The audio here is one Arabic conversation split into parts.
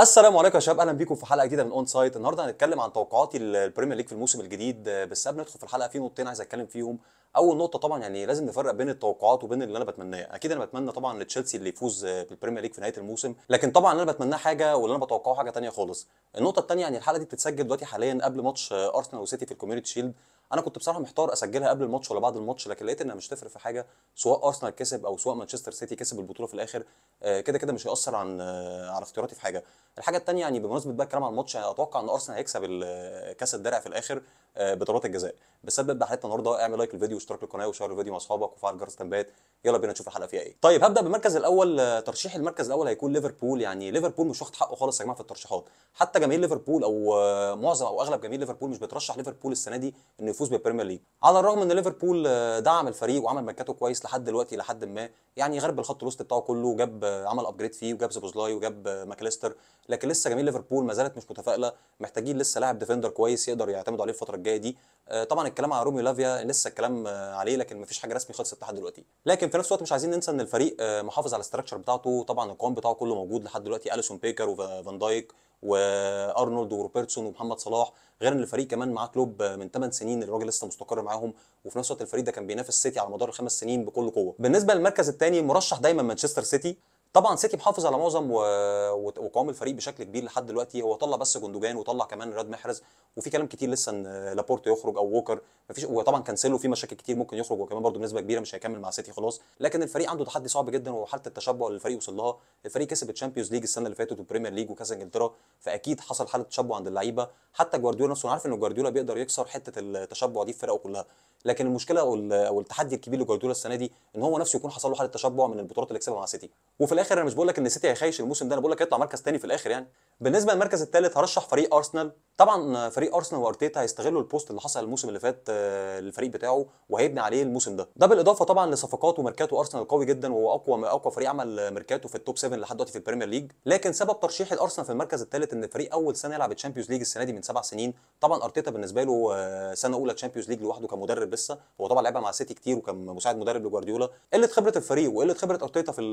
السلام عليكم يا شباب اهلا بيكم في حلقه جديده من اون سايت النهارده هنتكلم عن توقعاتي للبريمير ليج في الموسم الجديد بس قبل ما ندخل في الحلقه في نقطتين عايز اتكلم فيهم اول نقطه طبعا يعني لازم نفرق بين التوقعات وبين اللي انا بتمناه اكيد انا بتمنى طبعا لتشيلسي اللي يفوز بالبريمير ليج في نهايه الموسم لكن طبعا اللي انا بتمناه حاجه واللي انا بتوقعه حاجه ثانيه خالص النقطه الثانيه يعني الحلقه دي بتتسجل دلوقتي حاليا قبل ماتش ارسنال وسيتي في الكوميونتي شيلد انا كنت بصراحه محتار اسجلها قبل الماتش ولا بعد الماتش لكن لقيت انها مش تفرق في حاجه سواء ارسنال كسب او سواء مانشستر سيتي كسب البطوله في الاخر آه، كده كده مش هياثر عن آه، على اختياراتي في حاجه الحاجه الثانيه يعني بمناسبه بقى الكلام عن الماتش يعني اتوقع ان ارسنال هيكسب آه، كاس الدرع في الاخر بضربات الجزاء بسبب بقى حلقتنا النهارده اعمل لايك للفيديو واشترك للقناه وشير الفيديو مع اصحابك وفعل جرس التنبيهات يلا بينا نشوف الحلقه فيها ايه طيب هبدا بالمركز الاول ترشيح المركز الاول هيكون ليفربول يعني ليفربول مش واخد حقه خالص يا جماعه في الترشيحات حتى جماهير ليفربول او معظم او اغلب جماهير ليفربول مش بترشح ليفربول السنه دي انه الفوز بالبريمير ليج على الرغم ان ليفربول آه، دعم الفريق وعمل ماركاته كويس لحد دلوقتي لحد ما يعني غرب الخط الوسط بتاعه كله وجاب آه، عمل ابجريد فيه وجاب زبوزلاي وجاب آه، ماكليستر لكن لسه جميل ليفربول ما زالت مش متفائله محتاجين لسه لاعب ديفندر كويس يقدر يعتمدوا عليه الفتره الجايه دي طبعا الكلام على روميو لافيا لسه الكلام عليه لكن ما فيش حاجه رسمي خالص لحد دلوقتي لكن في نفس الوقت مش عايزين ننسى ان الفريق محافظ على الاستراكشر بتاعته طبعا القوام بتاعه كله موجود لحد دلوقتي اليسون بيكر وفان دايك وارنولد وروبرتسون ومحمد صلاح غير ان الفريق كمان معاه كلوب من 8 سنين الراجل لسه مستقر معاهم وفي نفس الوقت الفريق ده كان بينافس سيتي على مدار الخمس سنين بكل قوه بالنسبه للمركز الثاني مرشح دايما مانشستر سيتي طبعا سيتي محافظ على معظم وقوام الفريق بشكل كبير لحد دلوقتي هو طلع بس جندوجان وطلع كمان رياض محرز وفي كلام كتير لسه ان لابورت يخرج او ووكر مفيش وطبعا كانسيلو في مشاكل كتير ممكن يخرج وكمان برده بنسبه كبيره مش هيكمل مع سيتي خلاص لكن الفريق عنده تحدي صعب جدا وحاله التشبع اللي الفريق وصل لها الفريق كسب الشامبيونز ليج السنه اللي فاتت والبريمير ليج وكاس انجلترا فاكيد حصل حاله تشبع عند اللعيبه حتى جوارديولا نفسه انا عارف ان جوارديولا بيقدر يكسر حته التشبع دي في كلها لكن المشكله او التحدي الكبير لجوارديولا السنه دي ان هو نفسه يكون حصل له حاله تشبع من البطولات اللي كسبها مع سيتي وفي الاخر انا مش بقول لك ان السيتي هيخيش الموسم ده انا بقول لك هيطلع مركز تاني في الاخر يعني بالنسبه للمركز الثالث هرشح فريق ارسنال طبعا فريق ارسنال وارتيتا هيستغلوا البوست اللي حصل الموسم اللي فات آه، للفريق بتاعه وهيبني عليه الموسم ده ده بالاضافه طبعا لصفقات وميركاتو ارسنال قوي جدا وهو اقوى اقوى فريق عمل ميركاتو في التوب 7 لحد دلوقتي في البريمير ليج لكن سبب ترشيح الارسنال في المركز الثالث ان الفريق اول سنه يلعب تشامبيونز ليج السنه دي من سبع سنين طبعا ارتيتا بالنسبه له آه، سنه اولى تشامبيونز ليج لوحده كمدرب لسه هو طبعا لعبها مع سيتي كتير وكان مساعد مدرب لجوارديولا قله خبره الفريق وقله خبره ارتيتا في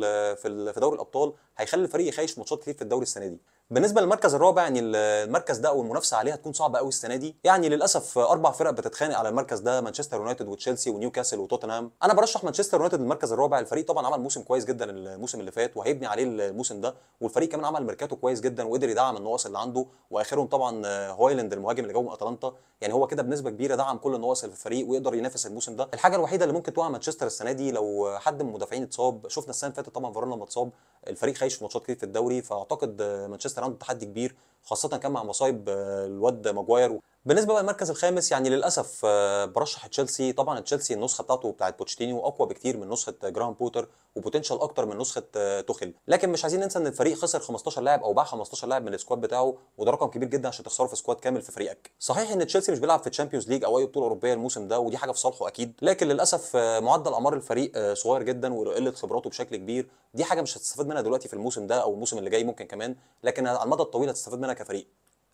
في دوري الابطال هيخلي الفريق يخيش ماتشات كتير في الدوري السنه دي بالنسبه للمركز الرابع يعني المركز ده والمنافسه عليها عليه هتكون صعبه قوي السنه دي يعني للاسف اربع فرق بتتخانق على المركز ده مانشستر يونايتد وتشيلسي ونيوكاسل وتوتنهام انا برشح مانشستر يونايتد المركز الرابع الفريق طبعا عمل موسم كويس جدا الموسم اللي فات وهيبني عليه الموسم ده والفريق كمان عمل ميركاتو كويس جدا وقدر يدعم النقص اللي عنده واخرهم طبعا هويلاند المهاجم اللي جابه من اتلانتا يعني هو كده بنسبه كبيره دعم كل النقص اللي في الفريق ويقدر ينافس الموسم ده الحاجه الوحيده اللي ممكن توقع مانشستر السنه دي لو حد من المدافعين اتصاب شفنا السنه اللي فاتت طبعا فاران لما اتصاب الفريق خايش في ماتشات كتير في الدوري فاعتقد مانشستر عنده تحدي كبير خاصه كان مع مصايب آه، الواد ماجواير بالنسبه بقى للمركز الخامس يعني للاسف آه، برشح تشيلسي طبعا تشيلسي النسخه بتاعته بتاعت بوتشيتينيو اقوى بكتير من نسخه آه، جراهام بوتر وبوتنشال اكتر من نسخه توخيل لكن مش عايزين ننسى ان الفريق خسر 15 لاعب او باع 15 لاعب من السكواد بتاعه وده رقم كبير جدا عشان تخسره في سكواد كامل في فريقك صحيح ان تشيلسي مش بيلعب في تشامبيونز ليج او اي بطوله اوروبيه الموسم ده ودي حاجه في صالحه اكيد لكن للاسف معدل اعمار الفريق صغير جدا وقله خبراته بشكل كبير دي حاجه مش هتستفاد منها دلوقتي في الموسم ده او الموسم اللي جاي ممكن كمان لكن على المدى الطويل هتستفاد منها كفريق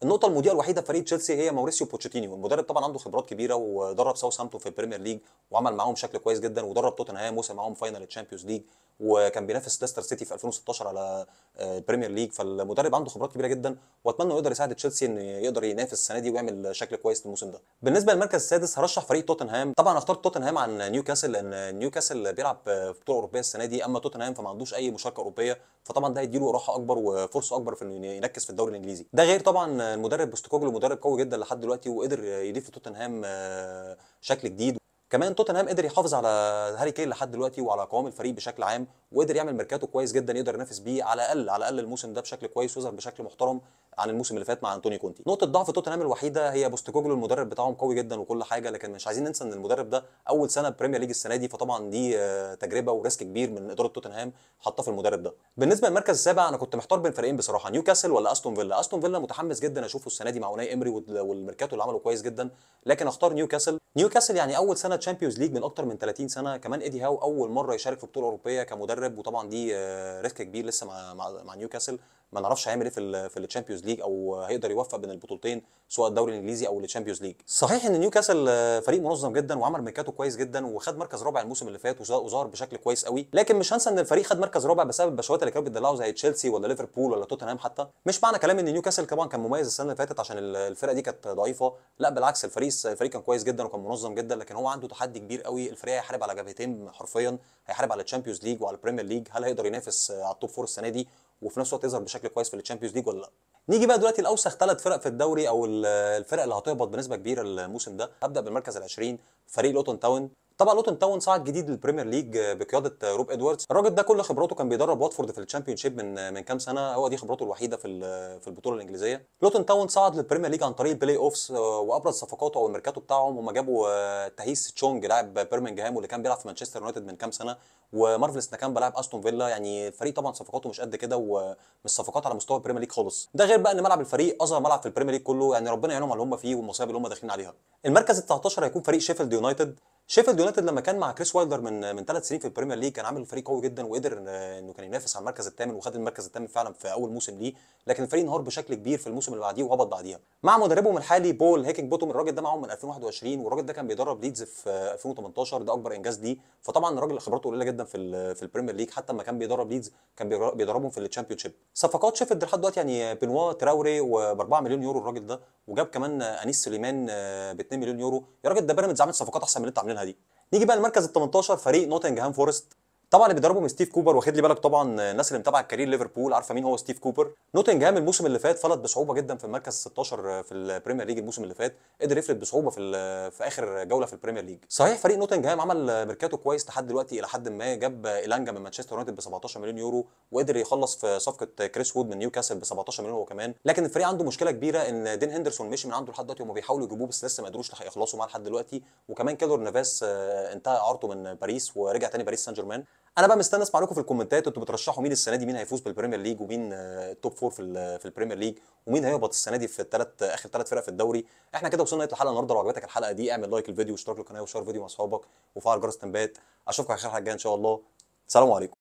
النقطه المضيئه الوحيده في فريق تشيلسي هي موريسيو بوتشيتيني والمدرب طبعا عنده خبرات كبيره ودرب ساوثهامبتون في البريمير ليج وعمل معاهم شكل كويس جدا ودرب توتنهام وصل معاهم فاينل الشامبيونز ليج وكان بينافس ليستر سيتي في 2016 على آه، البريمير ليج فالمدرب عنده خبرات كبيره جدا واتمنى يقدر يساعد تشيلسي ان يقدر ينافس السنه دي ويعمل شكل كويس الموسم ده بالنسبه للمركز السادس هرشح فريق توتنهام طبعا اخترت توتنهام عن نيوكاسل لان نيوكاسل بيلعب في بطوله اوروبيه السنه دي اما توتنهام فما عندوش اي مشاركه اوروبيه فطبعا ده هيديله راحه اكبر وفرصه اكبر في انه ينكس في الدوري الانجليزي ده غير طبعا المدرب بوستكوجلو مدرب قوي جدا لحد دلوقتي وقدر يضيف لتوتنهام آه، شكل جديد كمان توتنهام قدر يحافظ على هاري كين لحد دلوقتي وعلى قوام الفريق بشكل عام وقدر يعمل ميركاتو كويس جدا يقدر ينافس بيه على الاقل على الاقل الموسم ده بشكل كويس ويظهر بشكل محترم عن الموسم اللي فات مع انطونيو كونتي نقطه ضعف توتنهام الوحيده هي بوستكوجلو المدرب بتاعهم قوي جدا وكل حاجه لكن مش عايزين ننسى ان المدرب ده اول سنه بريمير ليج السنه دي فطبعا دي آه، تجربه وريسك كبير من اداره توتنهام حاطاه في المدرب ده بالنسبه للمركز السابع انا كنت محتار بين فريقين بصراحه نيوكاسل ولا استون فيلا استون فيلا متحمس جدا اشوفه السنه دي مع اوناي امري والميركاتو اللي عمله كويس جدا لكن اختار نيوكاسل نيوكاسل يعني اول سنه تشامبيونز ليج من اكتر من 30 سنه كمان ايدي هاو اول مره يشارك في بطوله اوروبيه كمدرب المغرب وطبعا دي آه، ريسك كبير لسه مع مع, مع نيوكاسل ما نعرفش هيعمل ايه في في الشامبيونز ليج او هيقدر يوفق بين البطولتين سواء الدوري الانجليزي او الشامبيونز ليج صحيح ان نيوكاسل فريق منظم جدا وعمل ميكاتو كويس جدا وخد مركز رابع الموسم اللي فات وظهر بشكل كويس قوي لكن مش هنسى ان الفريق خد مركز رابع بسبب البشوات اللي كانوا بيدلعوا زي تشيلسي ولا ليفربول ولا توتنهام حتى مش معنى كلام ان نيوكاسل طبعا كان مميز السنه اللي فاتت عشان الفرقه دي كانت ضعيفه لا بالعكس الفريق الفريق كان كويس جدا وكان منظم جدا لكن هو عنده تحدي كبير قوي الفريق هيحارب على جبهتين حرفيا هيحارب على التشامبيونز ليج وعلى البريمير ليج هل هيقدر ينافس على التوب فور السنه دي وفي نفس الوقت يظهر بشكل كويس في الشامبيونز ليج ولا لا نيجي بقى دلوقتي لاوسخ ثلاث فرق في الدوري او الفرق اللي هتهبط بنسبه كبيره الموسم ده ابدا بالمركز ال 20 فريق لوتون تاون طبعا لوتون تاون صعد جديد للبريمير ليج آه، بقياده آه، روب ادواردز الراجل ده كل خبراته كان بيدرب واتفورد في الشامبيون شيب من آه، من كام سنه هو دي خبراته الوحيده في في البطوله الانجليزيه لوتون تاون صعد للبريمير ليج عن طريق البلاي اوفس وابرز صفقاته او الميركاتو بتاعهم هم جابوا تهيس تشونج لاعب بيرمنجهام واللي كان بيلعب في مانشستر يونايتد من كام سنه ومارفلس نكامبا لاعب استون فيلا يعني الفريق طبعا صفقاته مش قد كده ومش صفقات على مستوى البريمير ليج خالص ده غير بقى ان ملعب الفريق اصغر ملعب في البريمير ليج كله يعني ربنا يعينهم على اللي هم فيه والمصايب اللي هم داخلين عليها المركز ال 19 هيكون فريق شيفيلد يونايتد شيفيلد يونايتد لما كان مع كريس وايلدر من من ثلاث سنين في البريمير ليج كان عامل فريق قوي جدا وقدر انه كان ينافس على المركز الثامن وخد المركز الثامن فعلا في اول موسم ليه لكن الفريق انهار بشكل كبير في الموسم اللي بعديه وهبط بعديها مع مدربهم الحالي بول هيكنج بوتوم الراجل ده معاهم من 2021 والراجل ده كان بيدرب ليدز في 2018 ده اكبر انجاز ليه فطبعا الراجل خبراته قليله جدا في في البريمير ليج حتى لما كان بيدرب ليدز كان بيدربهم في الشامبيون شيب صفقات شيفيلد لحد دلوقتي يعني بنوا تراوري و 4 مليون يورو الراجل ده وجاب كمان انيس سليمان آه، ب 2 مليون يورو يا راجل ده بيراميدز عامل صفقات احسن من اللي انت منها دي نيجي بقى المركز ال 18 فريق نوتنجهام فورست طبعا اللي بيدربه من ستيف كوبر واخد لي بالك طبعا الناس اللي متابعه كارير ليفربول عارفه مين هو ستيف كوبر نوتنجهام الموسم اللي فات فلت بصعوبه جدا في المركز 16 في البريمير ليج الموسم اللي فات قدر يفلت بصعوبه في في اخر جوله في البريمير ليج صحيح فريق نوتنجهام عمل ميركاتو كويس لحد دلوقتي الى حد ما جاب الانجا من مانشستر يونايتد ب 17 مليون يورو وقدر يخلص في صفقه كريس وود من نيوكاسل ب 17 مليون هو كمان لكن الفريق عنده مشكله كبيره ان دين هندرسون مشي من عنده لحد دلوقتي وهم بيحاولوا يجيبوه بس لسه ما قدروش يخلصوا معاه لحد دلوقتي وكمان كيلور نافاس آه، انتهى اعارته من باريس ورجع تاني باريس سان جيرمان انا بقى مستني اسمع لكم في الكومنتات انتوا بترشحوا مين السنه دي مين هيفوز بالبريمير ليج ومين التوب آه، فور في في البريمير ليج ومين هيهبط السنه دي في الثلاث اخر ثلاث فرق في الدوري احنا كده وصلنا لحلقه النهارده لو عجبتك الحلقه دي اعمل لايك للفيديو واشترك للقناه وشير الفيديو مع اصحابك وفعل جرس التنبيهات اشوفكم على خير الحلقه الجايه ان شاء الله سلام عليكم